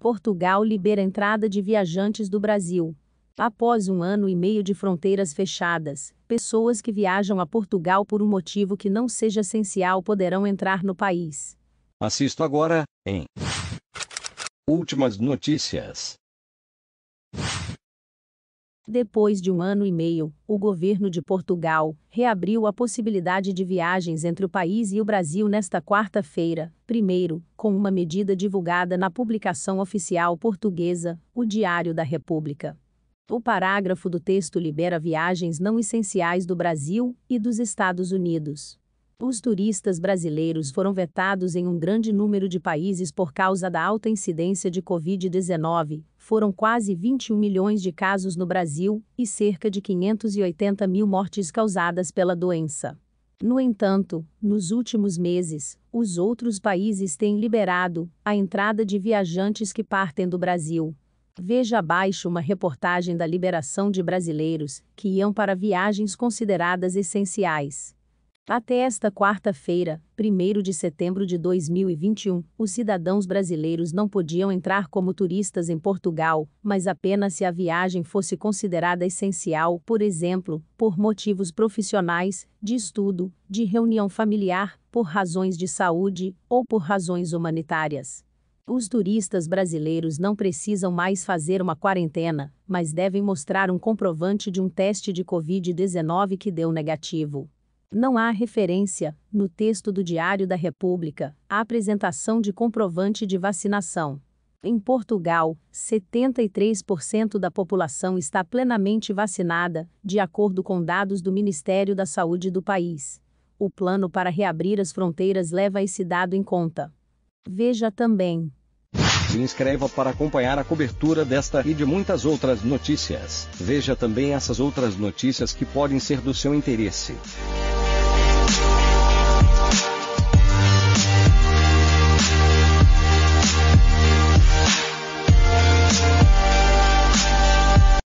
Portugal libera entrada de viajantes do Brasil. Após um ano e meio de fronteiras fechadas, pessoas que viajam a Portugal por um motivo que não seja essencial poderão entrar no país. Assisto agora, em Últimas notícias. Depois de um ano e meio, o governo de Portugal reabriu a possibilidade de viagens entre o país e o Brasil nesta quarta-feira, primeiro, com uma medida divulgada na publicação oficial portuguesa, o Diário da República. O parágrafo do texto libera viagens não essenciais do Brasil e dos Estados Unidos. Os turistas brasileiros foram vetados em um grande número de países por causa da alta incidência de Covid-19. Foram quase 21 milhões de casos no Brasil e cerca de 580 mil mortes causadas pela doença. No entanto, nos últimos meses, os outros países têm liberado a entrada de viajantes que partem do Brasil. Veja abaixo uma reportagem da liberação de brasileiros que iam para viagens consideradas essenciais. Até esta quarta-feira, 1 de setembro de 2021, os cidadãos brasileiros não podiam entrar como turistas em Portugal, mas apenas se a viagem fosse considerada essencial, por exemplo, por motivos profissionais, de estudo, de reunião familiar, por razões de saúde ou por razões humanitárias. Os turistas brasileiros não precisam mais fazer uma quarentena, mas devem mostrar um comprovante de um teste de Covid-19 que deu negativo. Não há referência, no texto do Diário da República, à apresentação de comprovante de vacinação. Em Portugal, 73% da população está plenamente vacinada, de acordo com dados do Ministério da Saúde do país. O plano para reabrir as fronteiras leva esse dado em conta. Veja também. Se inscreva para acompanhar a cobertura desta e de muitas outras notícias. Veja também essas outras notícias que podem ser do seu interesse.